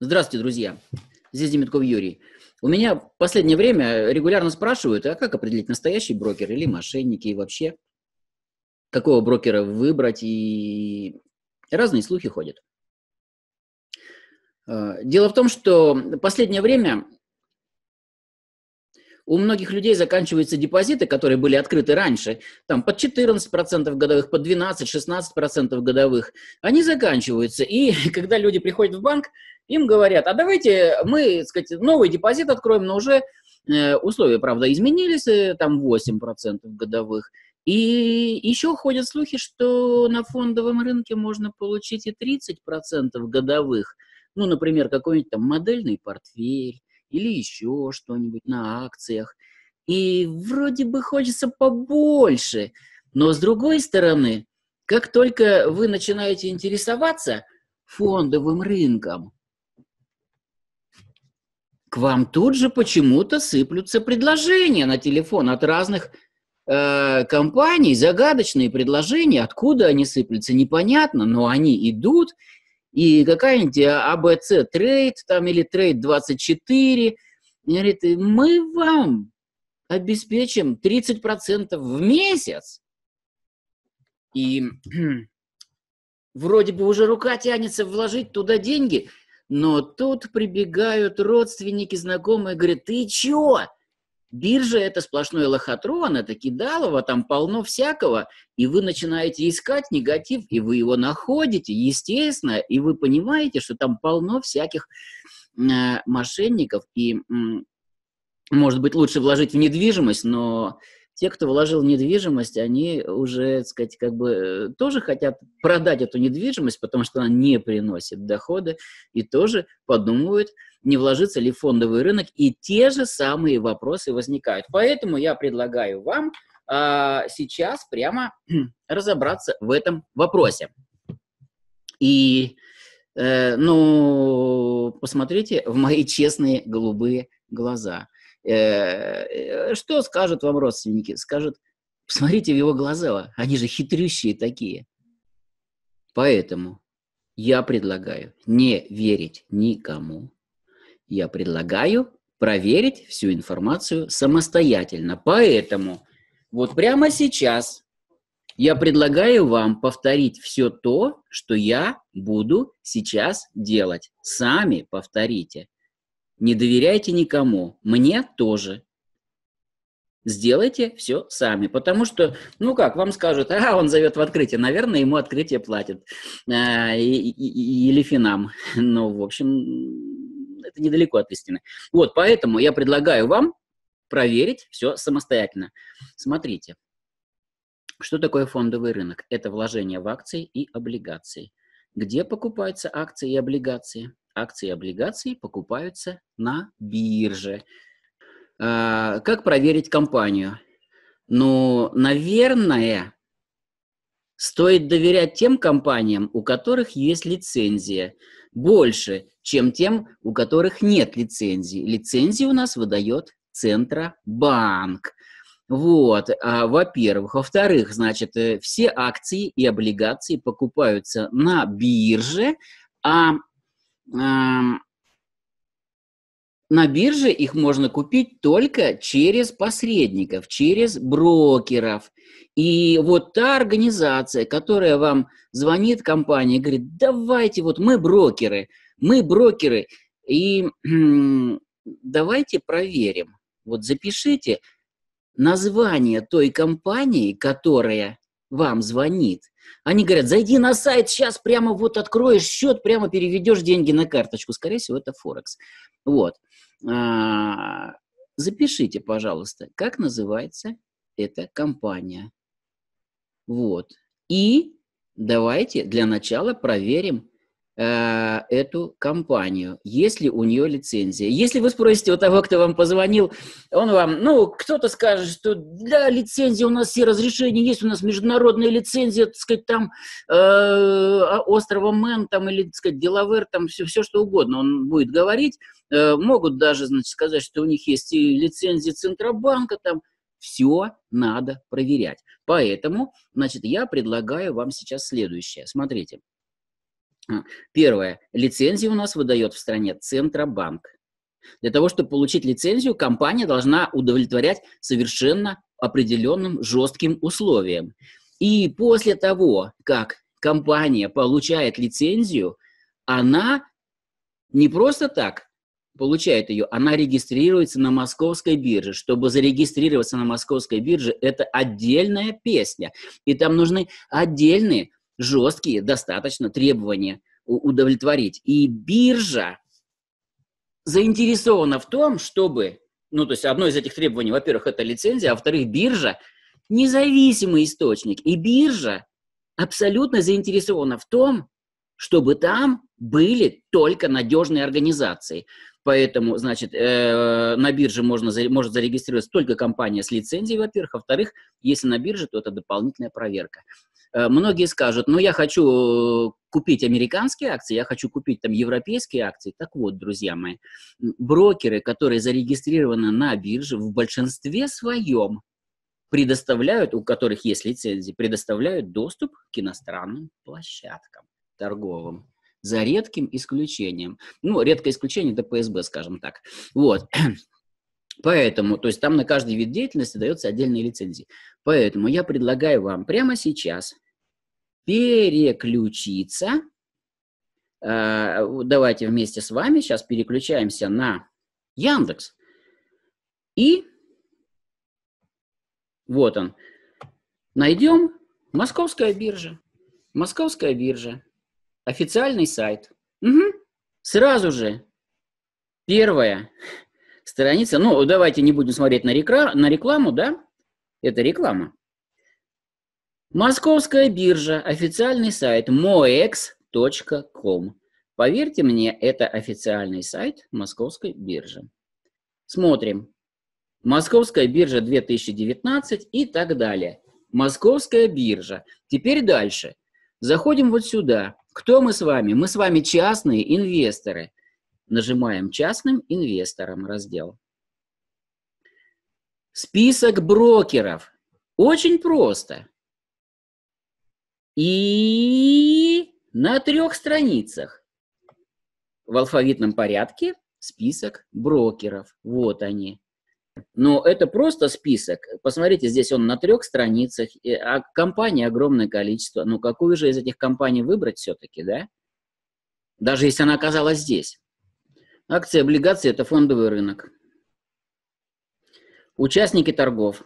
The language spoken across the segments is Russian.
Здравствуйте, друзья. Здесь Демитков Юрий. У меня в последнее время регулярно спрашивают, а как определить настоящий брокер или мошенники и вообще, какого брокера выбрать и разные слухи ходят. А, дело в том, что в последнее время у многих людей заканчиваются депозиты, которые были открыты раньше, там под 14% годовых, под 12-16% годовых. Они заканчиваются. И когда люди приходят в банк, им говорят, а давайте мы, так сказать, новый депозит откроем, но уже э, условия, правда, изменились, э, там 8% годовых. И еще ходят слухи, что на фондовом рынке можно получить и 30% годовых. Ну, например, какой-нибудь там модельный портфель или еще что-нибудь на акциях. И вроде бы хочется побольше, но с другой стороны, как только вы начинаете интересоваться фондовым рынком, к вам тут же почему-то сыплются предложения на телефон от разных э, компаний, загадочные предложения, откуда они сыплются, непонятно, но они идут, и какая-нибудь ABC а Trade там, или Trade 24, говорит, мы вам обеспечим 30% в месяц. И вроде бы уже рука тянется вложить туда деньги – но тут прибегают родственники, знакомые, говорят, ты чё? Биржа – это сплошной лохотрон, это кидалово, там полно всякого. И вы начинаете искать негатив, и вы его находите, естественно, и вы понимаете, что там полно всяких э, мошенников. И, э, может быть, лучше вложить в недвижимость, но те, кто вложил недвижимость, они уже, так сказать, как бы э, тоже хотят продать эту недвижимость, потому что она не приносит дохода, и тоже подумывают, не вложится ли в фондовый рынок, и те же самые вопросы возникают. Поэтому я предлагаю вам а, сейчас прямо разобраться в этом вопросе. И, э, ну, посмотрите в мои честные голубые глаза – Э, э, что скажут вам родственники? Скажут, посмотрите в его глаза, а, они же хитрющие такие. Поэтому я предлагаю не верить никому. Я предлагаю проверить всю информацию самостоятельно. Поэтому вот прямо сейчас я предлагаю вам повторить все то, что я буду сейчас делать. Сами повторите. Не доверяйте никому. Мне тоже. Сделайте все сами, потому что, ну как, вам скажут, а, он зовет в открытие, наверное, ему открытие платят, а, и, и, или финам. Ну, в общем, это недалеко от истины. Вот, поэтому я предлагаю вам проверить все самостоятельно. Смотрите, что такое фондовый рынок? Это вложение в акции и облигации – где покупаются акции и облигации? Акции и облигации покупаются на бирже. А, как проверить компанию? Ну, наверное, стоит доверять тем компаниям, у которых есть лицензия, больше, чем тем, у которых нет лицензии. Лицензии у нас выдает Центробанк. Вот, а, во-первых. Во-вторых, значит, э, все акции и облигации покупаются на бирже, а, а на бирже их можно купить только через посредников, через брокеров. И вот та организация, которая вам звонит, компания, говорит, давайте, вот мы брокеры, мы брокеры, и давайте проверим. Вот запишите, название той компании, которая вам звонит. Они говорят, зайди на сайт, сейчас прямо вот откроешь счет, прямо переведешь деньги на карточку. Скорее всего, это Форекс. Вот. А, запишите, пожалуйста, как называется эта компания. Вот. И давайте для начала проверим Э, эту компанию, если у нее лицензия. Если вы спросите у того, кто вам позвонил, он вам, ну, кто-то скажет, что да, лицензия у нас, все разрешения есть, у нас международная лицензия, так сказать, там э, а, острова Мэн, там, или, так сказать, Делавер, там, все, все что угодно он будет говорить. Э, могут даже, значит, сказать, что у них есть и лицензия Центробанка, там, все надо проверять. Поэтому, значит, я предлагаю вам сейчас следующее. Смотрите. Первое. лицензию у нас выдает в стране Центробанк. Для того, чтобы получить лицензию, компания должна удовлетворять совершенно определенным жестким условиям. И после того, как компания получает лицензию, она не просто так получает ее, она регистрируется на московской бирже. Чтобы зарегистрироваться на московской бирже, это отдельная песня. И там нужны отдельные жесткие достаточно требования удовлетворить. И биржа заинтересована в том, чтобы, ну, то есть одно из этих требований, во-первых, это лицензия, а во-вторых, биржа – независимый источник. И биржа абсолютно заинтересована в том, чтобы там были только надежные организации. Поэтому, значит, э, на бирже можно, может зарегистрироваться только компания с лицензией, во-первых. А во-вторых, если на бирже, то это дополнительная проверка. Э, многие скажут, ну, я хочу э, купить американские акции, я хочу купить там европейские акции. Так вот, друзья мои, брокеры, которые зарегистрированы на бирже, в большинстве своем предоставляют, у которых есть лицензии, предоставляют доступ к иностранным площадкам торговым за редким исключением. Ну, редкое исключение – это ПСБ, скажем так. Вот. Поэтому, то есть там на каждый вид деятельности дается отдельная лицензия. Поэтому я предлагаю вам прямо сейчас переключиться. А, давайте вместе с вами сейчас переключаемся на Яндекс. И вот он. Найдем Московская биржа. Московская биржа. Официальный сайт. Угу. Сразу же. Первая страница. Ну, давайте не будем смотреть на, рекра... на рекламу, да? Это реклама. Московская биржа, официальный сайт moex.com. Поверьте мне, это официальный сайт Московской биржи. Смотрим. Московская биржа 2019 и так далее. Московская биржа. Теперь дальше. Заходим вот сюда. Кто мы с вами? Мы с вами частные инвесторы. Нажимаем «Частным инвесторам» раздел. Список брокеров. Очень просто. И на трех страницах в алфавитном порядке список брокеров. Вот они. Но это просто список. Посмотрите, здесь он на трех страницах, а компаний огромное количество. Ну, какую же из этих компаний выбрать все-таки, да? Даже если она оказалась здесь. Акции, облигации – это фондовый рынок. Участники торгов.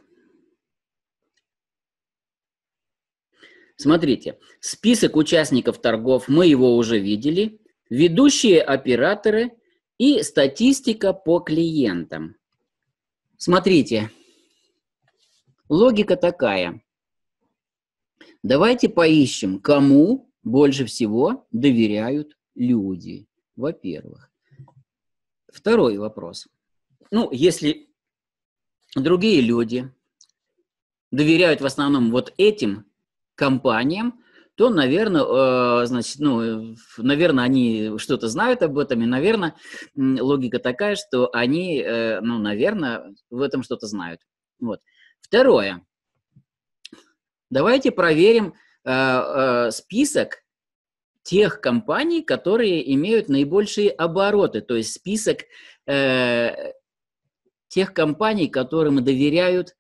Смотрите, список участников торгов мы его уже видели. Ведущие операторы и статистика по клиентам. Смотрите, логика такая. Давайте поищем, кому больше всего доверяют люди, во-первых. Второй вопрос. Ну, если другие люди доверяют в основном вот этим компаниям, то, наверное, э, значит, ну, э, наверное, они что-то знают об этом, и, наверное, логика такая, что они, э, ну, наверное, в этом что-то знают. Вот. Второе. Давайте проверим список тех компаний, которые имеют наибольшие обороты, то есть список тех компаний, которым доверяют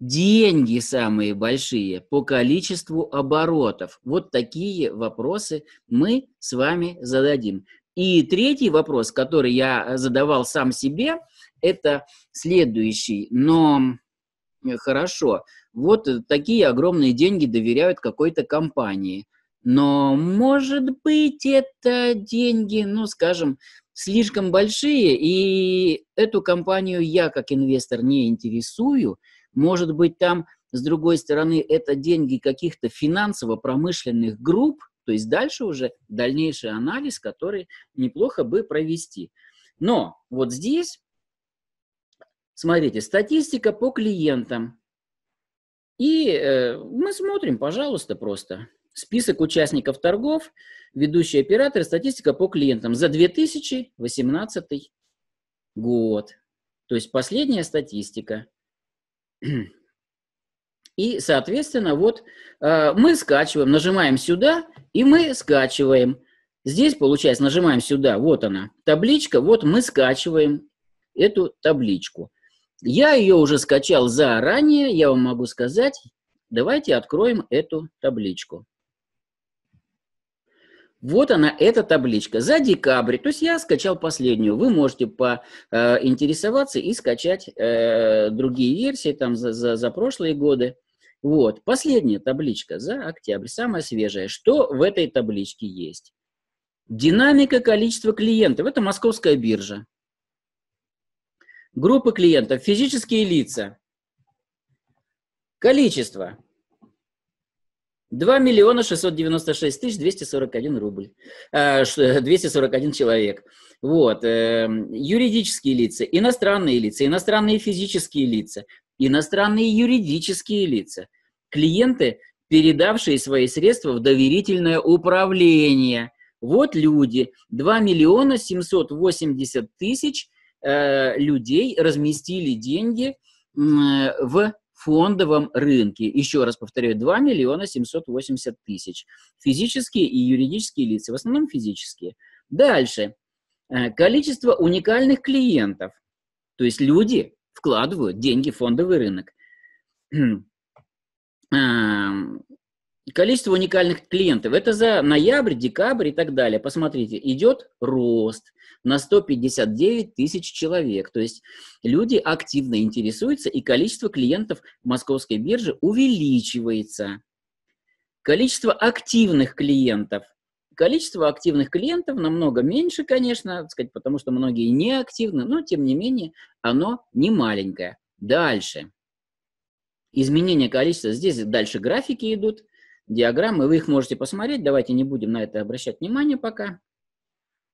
деньги самые большие по количеству оборотов? Вот такие вопросы мы с вами зададим. И третий вопрос, который я э, задавал сам себе, это следующий. Но э, хорошо, вот такие огромные деньги доверяют какой-то компании. Но, может быть, это деньги, ну, скажем, слишком большие, и эту компанию я как инвестор не интересую – может быть, там, с другой стороны, это деньги каких-то финансово-промышленных групп, то есть дальше уже дальнейший анализ, который неплохо бы провести. Но вот здесь, смотрите, статистика по клиентам. И э, мы смотрим, пожалуйста, просто список участников торгов, ведущие операторы, статистика по клиентам за 2018 год. То есть последняя статистика. И, соответственно, вот э, мы скачиваем, нажимаем сюда, и мы скачиваем. Здесь, получается, нажимаем сюда, вот она, табличка, вот мы скачиваем эту табличку. Я ее уже скачал заранее, я вам могу сказать. Давайте откроем эту табличку. Вот она, эта табличка. За декабрь, то есть я скачал последнюю. Вы можете поинтересоваться э, и скачать э, другие версии там за, за, за прошлые годы. Вот, последняя табличка за октябрь, самая свежая. Что в этой табличке есть? Динамика количества клиентов. Это московская биржа. Группы клиентов, физические лица. Количество. 2 миллиона 696 тысяч 241 рубль, 241 э, э, человек. Вот. Э, юридические лица, иностранные лица, иностранные физические лица, иностранные юридические лица. Клиенты, передавшие свои средства в доверительное управление. Вот люди. 2 миллиона 780 тысяч людей разместили деньги в фондовом рынке. Еще раз повторяю, 2 миллиона 780 тысяч. Физические и юридические лица, в основном физические. Дальше. Э, количество уникальных клиентов. То есть люди вкладывают деньги в фондовый рынок. Эм, количество уникальных клиентов. Это за ноябрь, декабрь и так далее. Посмотрите, идет рост на 159 тысяч человек. То есть люди активно интересуются, и количество клиентов московской биржи увеличивается. Количество активных клиентов. Количество активных клиентов намного меньше, конечно, сказать, потому что многие не активны, но тем не менее оно не маленькое. Дальше. Изменение количества. Здесь дальше графики идут, диаграммы. Вы их можете посмотреть. Давайте не будем на это обращать внимание пока.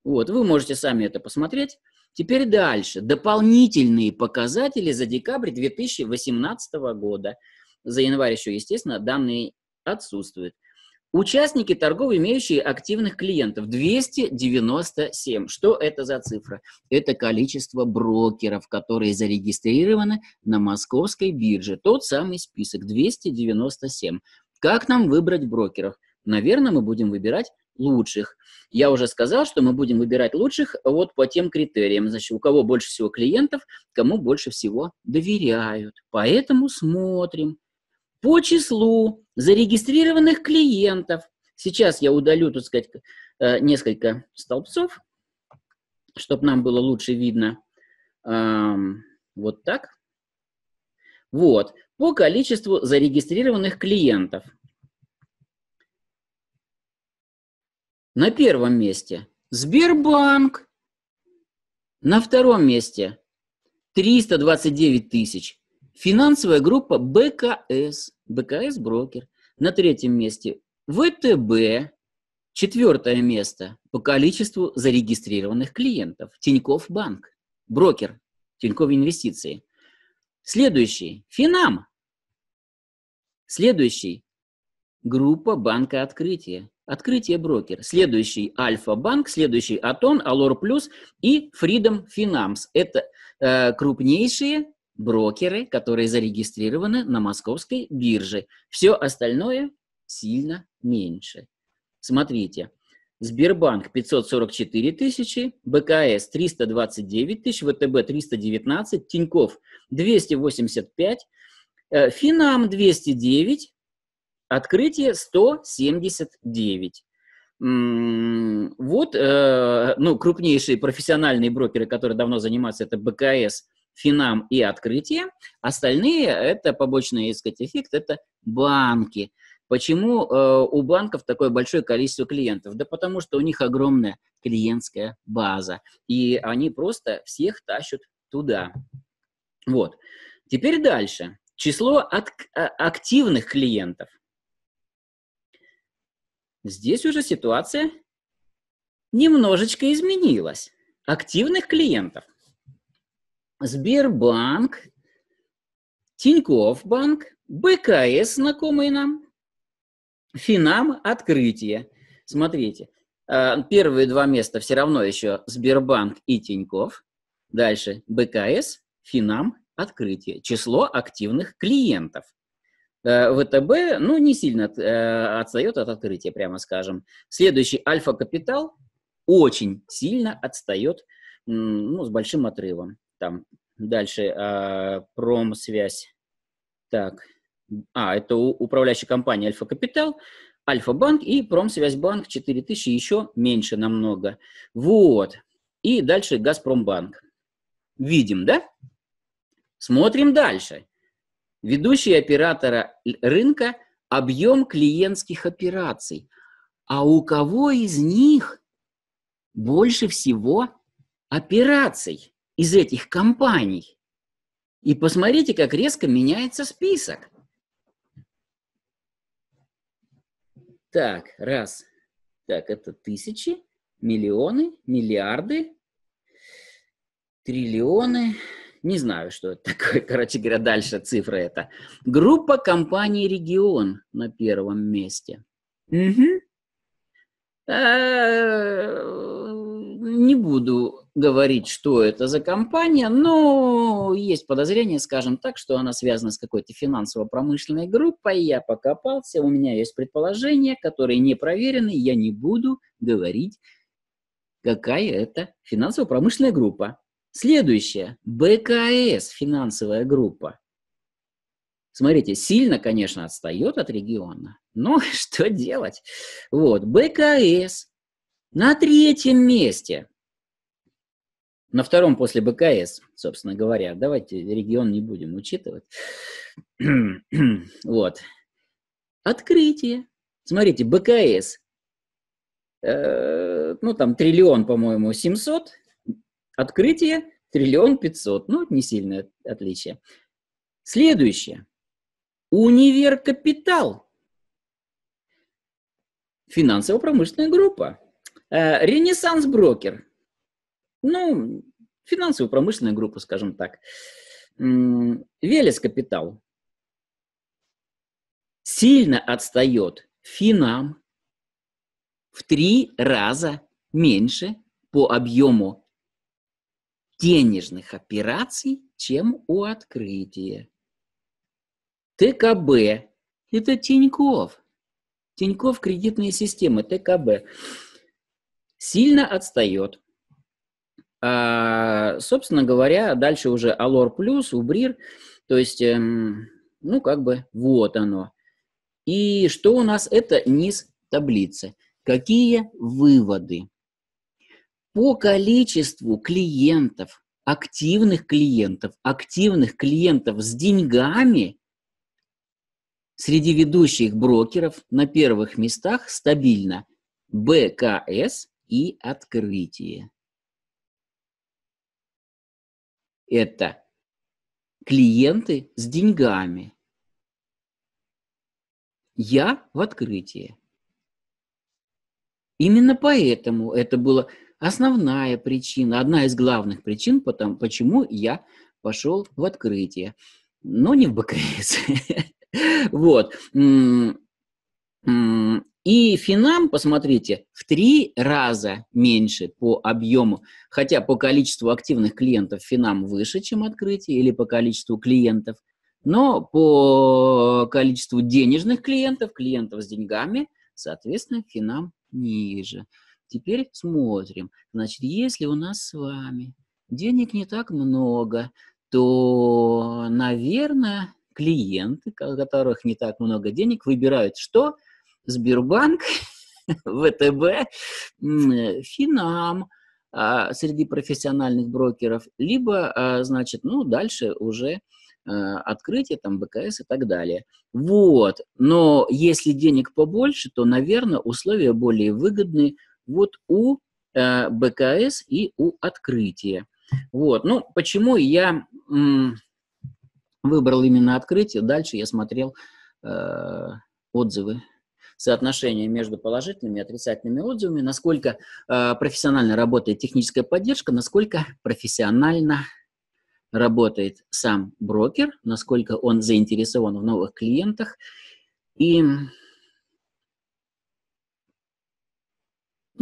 Вот, вы можете сами это посмотреть. Теперь дальше. Дополнительные показатели за декабрь 2018 года. За январь еще, естественно, данные отсутствуют. Участники торгов, имеющие активных клиентов, 297. Что это за цифра? Это количество брокеров, которые зарегистрированы на московской бирже. Тот самый список, 297. Как нам выбрать брокеров? Наверное, мы будем выбирать лучших. Я уже сказал, что мы будем выбирать лучших вот по тем критериям, значит, у кого больше всего клиентов, кому больше всего доверяют. Поэтому смотрим по числу зарегистрированных клиентов. Сейчас я удалю, так сказать, э, несколько столбцов, чтобы нам было лучше видно. Вот так. Вот. По количеству зарегистрированных клиентов – На первом месте Сбербанк. На втором месте 329 тысяч. Финансовая группа БКС. БКС брокер. На третьем месте ВТБ. Четвертое место по количеству зарегистрированных клиентов. Тиньков банк. Брокер. Тиньков инвестиции. Следующий. Финам. Следующий. Группа банка открытия. Открытие брокер. Следующий Альфа-банк, следующий Атон, Алор Плюс и Freedom Finance. Это э, крупнейшие брокеры, которые зарегистрированы на московской бирже. Все остальное сильно меньше. Смотрите, Сбербанк 544 тысячи, БКС 329 тысяч, ВТБ 319, Тиньков 285, Финам 209, Открытие 179. Вот, э, ну, крупнейшие профессиональные брокеры, которые давно занимаются, это БКС, Финам и Открытие. Остальные – это побочный, искать эффект, это банки. Почему э, у банков такое большое количество клиентов? Да потому что у них огромная клиентская база, и они просто всех тащат туда. Вот. Теперь дальше. Число от, э, активных клиентов – Здесь уже ситуация немножечко изменилась. Активных клиентов Сбербанк, Тинькофф банк, БКС, знакомый нам, Финам открытие. Смотрите, э, первые два места все равно еще Сбербанк и Тинькофф. Дальше БКС, Финам, открытие. Число активных клиентов – Э, ВТБ, ну, не сильно э, отстает от открытия, прямо скажем. Следующий Альфа Капитал очень сильно отстает, ну, с большим отрывом. Там дальше а, промсвязь. Так, а, это управляющая компания Альфа Капитал, Альфа Банк и Промсвязьбанк 4000 еще меньше намного. Вот. И дальше Газпромбанк. Видим, да? Смотрим дальше ведущий оператора рынка объем клиентских операций. А у кого из них больше всего операций из этих компаний? И посмотрите, как резко меняется список. Так, раз. Так, это тысячи, миллионы, миллиарды, триллионы, не знаю, что это такое. Короче говоря, дальше цифра это. Группа компаний «Регион» на первом месте. Угу. Не буду говорить, что это за компания, но есть подозрение, скажем так, что она связана с какой-то финансово-промышленной группой. Я покопался, у меня есть предположения, которые не проверены, я не буду говорить, какая это финансово-промышленная группа. Следующее. БКС, финансовая группа. Смотрите, сильно, конечно, отстает от региона, но что делать? Вот, БКС на третьем месте. На втором после БКС, собственно говоря. Давайте регион не будем учитывать. вот. Открытие. Смотрите, БКС. Э, ну, там триллион, по-моему, 700 Открытие триллион пятьсот. Ну, не сильное отличие. Следующее. Универ Капитал. Финансово-промышленная группа. Э, Ренессанс Брокер. Ну, финансово-промышленная группа, скажем так. Велес Капитал. Сильно отстает Финам в три раза меньше по объему денежных операций, чем у открытия. ТКБ – это Тиньков. Тиньков кредитная система, ТКБ, сильно отстает. А, собственно говоря, дальше уже Алор Плюс, Убрир, то есть, эм, ну, как бы вот оно. И что у нас? Это низ таблицы. Какие выводы? по количеству клиентов, активных клиентов, активных клиентов с деньгами среди ведущих брокеров на первых местах стабильно БКС и открытие. Это клиенты с деньгами. Я в открытии. Именно поэтому это было основная причина, одна из главных причин, потому, почему я пошел в открытие, но не в БКС. Вот. И Финам, посмотрите, в три раза меньше по объему, хотя по количеству активных клиентов Финам выше, чем открытие, или по количеству клиентов, но по количеству денежных клиентов, клиентов с деньгами, соответственно, Финам ниже. Теперь смотрим. Значит, если у нас с вами денег не так много, то, наверное, клиенты, у которых не так много денег, выбирают что? Сбербанк, ВТБ, Финам а, среди профессиональных брокеров, либо, а, значит, ну, дальше уже а, открытие, там, БКС и так далее. Вот, но если денег побольше, то, наверное, условия более выгодные – вот у э, БКС и у открытия. Вот, ну, почему я м, выбрал именно открытие, дальше я смотрел э, отзывы соотношение между положительными и отрицательными отзывами, насколько э, профессионально работает техническая поддержка, насколько профессионально работает сам брокер, насколько он заинтересован в новых клиентах. И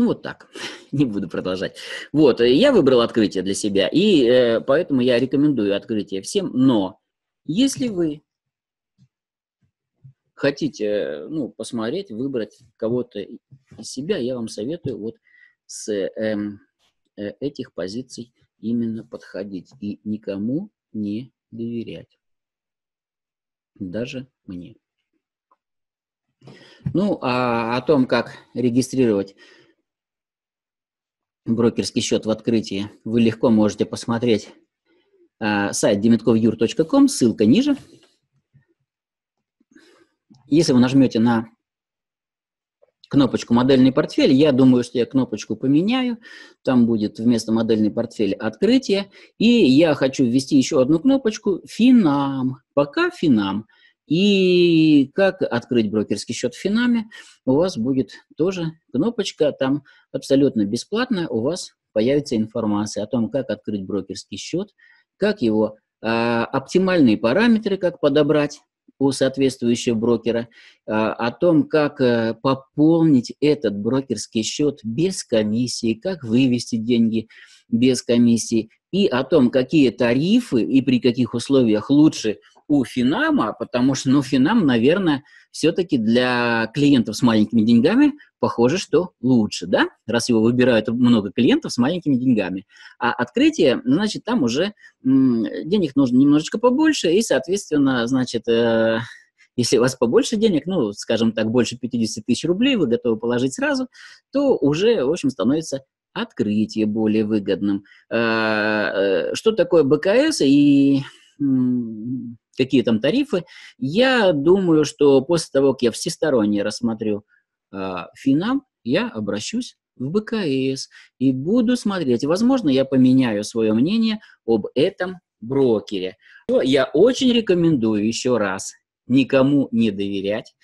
Ну вот так, не буду продолжать. Вот, э, я выбрал открытие для себя, и э, поэтому я рекомендую открытие всем, но если вы хотите э, ну, посмотреть, выбрать кого-то из себя, я вам советую вот с э, э, этих позиций именно подходить и никому не доверять. Даже мне. Ну, а о том, как регистрировать брокерский счет в открытии, вы легко можете посмотреть э, сайт demetkovyur.com, ссылка ниже. Если вы нажмете на кнопочку «Модельный портфель», я думаю, что я кнопочку поменяю, там будет вместо «Модельный портфель» «Открытие», и я хочу ввести еще одну кнопочку «Финам», пока «Финам». И как открыть брокерский счет в Финаме, у вас будет тоже кнопочка, там абсолютно бесплатно у вас появится информация о том, как открыть брокерский счет, как его а, оптимальные параметры, как подобрать у соответствующего брокера, а, о том, как а, пополнить этот брокерский счет без комиссии, как вывести деньги без комиссии, и о том, какие тарифы и при каких условиях лучше у Финама, потому что, ну, Финам, наверное, все-таки для клиентов с маленькими деньгами похоже, что лучше, да, раз его выбирают много клиентов с маленькими деньгами. А открытие, ну, значит, там уже денег нужно немножечко побольше, и, соответственно, значит, э если у вас побольше денег, ну, скажем так, больше 50 тысяч рублей вы готовы положить сразу, то уже, в общем, становится открытие более выгодным. Э, э, что такое БКС и какие там тарифы. Я думаю, что после того, как я всесторонне рассмотрю э, а, Финам, я обращусь в БКС и буду смотреть. Возможно, я поменяю свое мнение об этом брокере. Я очень рекомендую еще раз никому не доверять,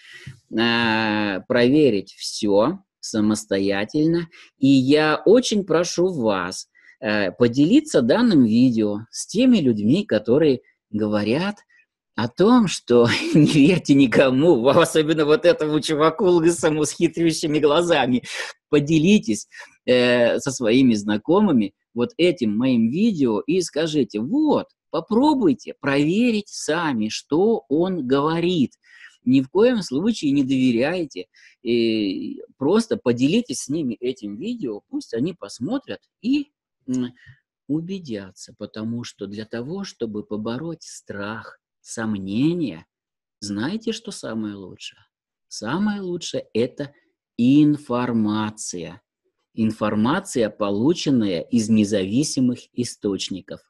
э, проверить все самостоятельно. И я очень прошу вас э, поделиться данным видео с теми людьми, которые говорят – о том, что не верьте никому, особенно вот этому чуваку лысому с хитрющими глазами. Поделитесь э, со своими знакомыми вот этим моим видео и скажите, вот, попробуйте проверить сами, что он говорит. Ни в коем случае не доверяйте. И просто поделитесь с ними этим видео, пусть они посмотрят и убедятся, потому что для того, чтобы побороть страх – сомнения, знаете, что самое лучшее? Самое лучшее – это информация. Информация, полученная из независимых источников.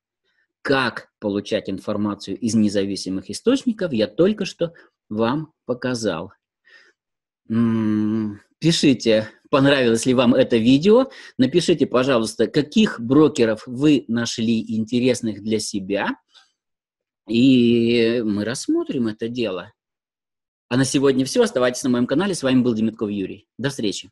Как получать информацию из независимых источников, я только что вам показал. М-м, пишите, понравилось ли вам это видео. Напишите, пожалуйста, каких брокеров вы нашли интересных для себя – и мы рассмотрим это дело. А на сегодня все. Оставайтесь на моем канале. С вами был Демитков Юрий. До встречи.